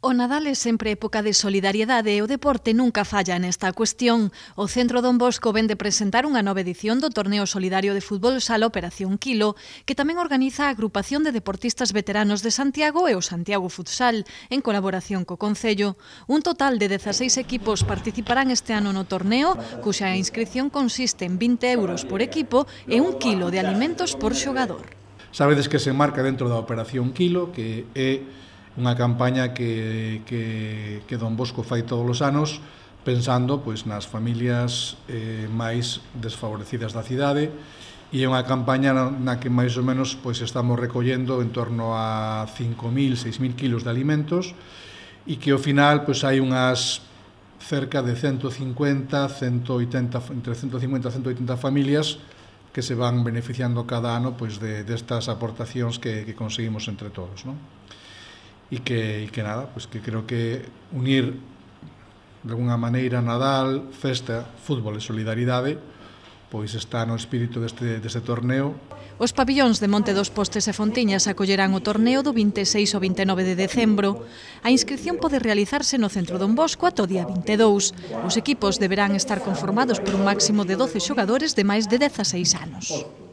O Nadal é sempre época de solidariedade e o deporte nunca falla nesta cuestión. O Centro Don Bosco vende presentar unha nova edición do Torneo Solidario de Fútbol Sala Operación Kilo, que tamén organiza a agrupación de deportistas veteranos de Santiago e o Santiago Futsal, en colaboración co Concello. Un total de 16 equipos participarán este ano no torneo, cuxa inscripción consiste en 20 euros por equipo e un kilo de alimentos por xogador. Sabedes que se marca dentro da Operación Kilo, que é unha campaña que, que, que Don Bosco fai todos os anos pensando pois, nas familias eh, máis desfavorecidas da cidade e é unha campaña na que máis ou menos pois, estamos recollendo en torno a 5.000, 6.000 kilos de alimentos e que ao final pois, hai unhas cerca de 150, 180, entre 150 e 180 familias que se van beneficiando cada ano pois, de, destas aportacións que, que conseguimos entre todos. Non? e que, e que nada, pois que creo que unir de alguna maneira Nadal, festa, fútbol e solidaridade pois está no espírito deste, deste torneo. Os pabillóns de Monte dos Postes e Fontiñas acollerán o torneo do 26 ao 29 de decembro. A inscripción pode realizarse no centro Don Bosco ato día 22. Os equipos deberán estar conformados por un máximo de 12 xogadores de máis de 16 anos.